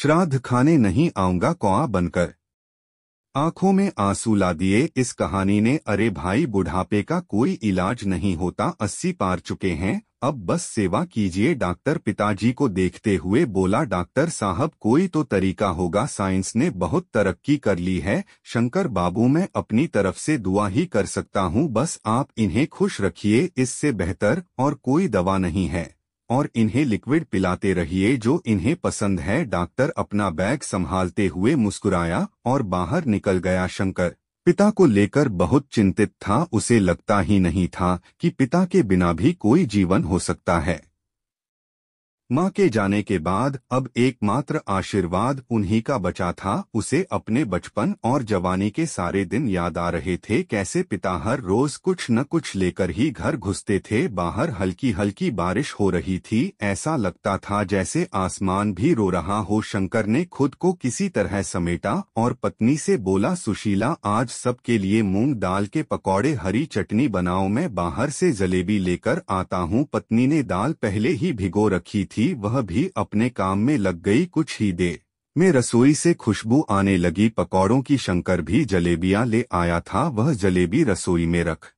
श्राद्ध खाने नहीं आऊंगा कौआ बनकर आंखों में आंसू ला दिए इस कहानी ने अरे भाई बुढ़ापे का कोई इलाज नहीं होता अस्सी पार चुके हैं अब बस सेवा कीजिए डॉक्टर पिताजी को देखते हुए बोला डॉक्टर साहब कोई तो तरीका होगा साइंस ने बहुत तरक्की कर ली है शंकर बाबू मैं अपनी तरफ से दुआ ही कर सकता हूँ बस आप इन्हें खुश रखिए इससे बेहतर और कोई दवा नहीं है और इन्हें लिक्विड पिलाते रहिए जो इन्हें पसंद है डॉक्टर अपना बैग संभालते हुए मुस्कुराया और बाहर निकल गया शंकर पिता को लेकर बहुत चिंतित था उसे लगता ही नहीं था कि पिता के बिना भी कोई जीवन हो सकता है माँ के जाने के बाद अब एकमात्र आशीर्वाद उन्हीं का बचा था उसे अपने बचपन और जवानी के सारे दिन याद आ रहे थे कैसे पिता हर रोज कुछ न कुछ लेकर ही घर घुसते थे बाहर हल्की हल्की बारिश हो रही थी ऐसा लगता था जैसे आसमान भी रो रहा हो शंकर ने खुद को किसी तरह समेटा और पत्नी से बोला सुशीला आज सबके लिए मूंग दाल के पकौड़े हरी चटनी बनाओ मैं बाहर से जलेबी लेकर आता हूँ पत्नी ने दाल पहले ही भिगो रखी थी थी वह भी अपने काम में लग गई कुछ ही दे में रसोई से खुशबू आने लगी पकौड़ों की शंकर भी जलेबियां ले आया था वह जलेबी रसोई में रख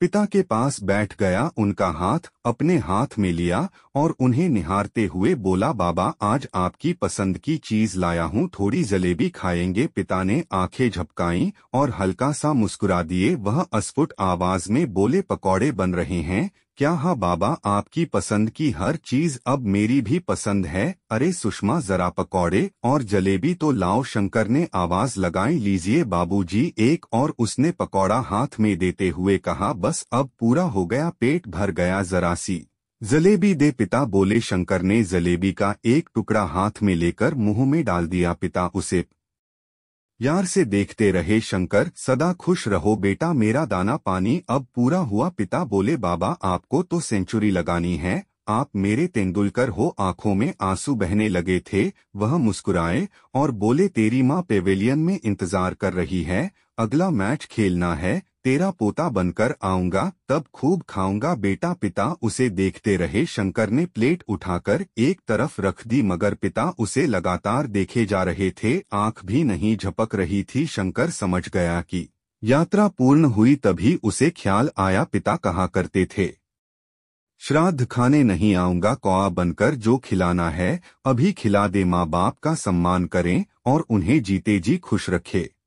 पिता के पास बैठ गया उनका हाथ अपने हाथ में लिया और उन्हें निहारते हुए बोला बाबा आज आपकी पसंद की चीज लाया हूँ थोड़ी जलेबी खाएंगे पिता ने आंखें झपकाई और हल्का सा मुस्कुरा दिए वह अस्फुट आवाज में बोले पकौड़े बन रहे हैं क्या हाँ बाबा आपकी पसंद की हर चीज अब मेरी भी पसंद है अरे सुषमा जरा पकौड़े और जलेबी तो लाओ शंकर ने आवाज लगाई लीजिए बाबूजी एक और उसने पकौड़ा हाथ में देते हुए कहा बस अब पूरा हो गया पेट भर गया जरा सी जलेबी दे पिता बोले शंकर ने जलेबी का एक टुकड़ा हाथ में लेकर मुंह में डाल दिया पिता उसे यार से देखते रहे शंकर सदा खुश रहो बेटा मेरा दाना पानी अब पूरा हुआ पिता बोले बाबा आपको तो सेंचुरी लगानी है आप मेरे तेंदुलकर हो आंखों में आंसू बहने लगे थे वह मुस्कुराए और बोले तेरी माँ पेवेलियन में इंतजार कर रही है अगला मैच खेलना है तेरा पोता बनकर आऊंगा तब खूब खाऊंगा बेटा पिता उसे देखते रहे शंकर ने प्लेट उठाकर एक तरफ रख दी मगर पिता उसे लगातार देखे जा रहे थे आंख भी नहीं झपक रही थी शंकर समझ गया कि यात्रा पूर्ण हुई तभी उसे ख्याल आया पिता कहा करते थे श्राद्ध खाने नहीं आऊंगा कौआ बनकर जो खिलाना है अभी खिला दे माँ बाप का सम्मान करें और उन्हें जीते जी खुश रखें